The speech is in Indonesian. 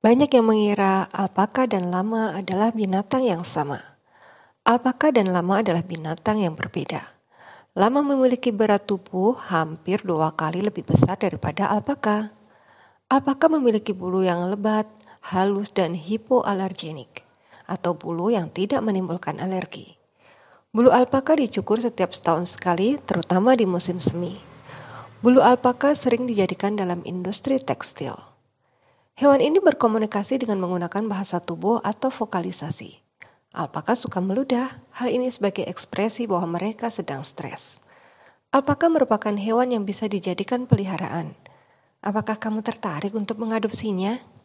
Banyak yang mengira alpaka dan lama adalah binatang yang sama. Alpaka dan lama adalah binatang yang berbeda. Lama memiliki berat tubuh hampir dua kali lebih besar daripada alpaka. Alpaka memiliki bulu yang lebat, halus, dan hipoalergenik, atau bulu yang tidak menimbulkan alergi. Bulu alpaka dicukur setiap setahun sekali, terutama di musim semi. Bulu alpaka sering dijadikan dalam industri tekstil. Hewan ini berkomunikasi dengan menggunakan bahasa tubuh atau vokalisasi. Alpaka suka meludah, hal ini sebagai ekspresi bahwa mereka sedang stres. Alpaka merupakan hewan yang bisa dijadikan peliharaan. Apakah kamu tertarik untuk mengadopsinya?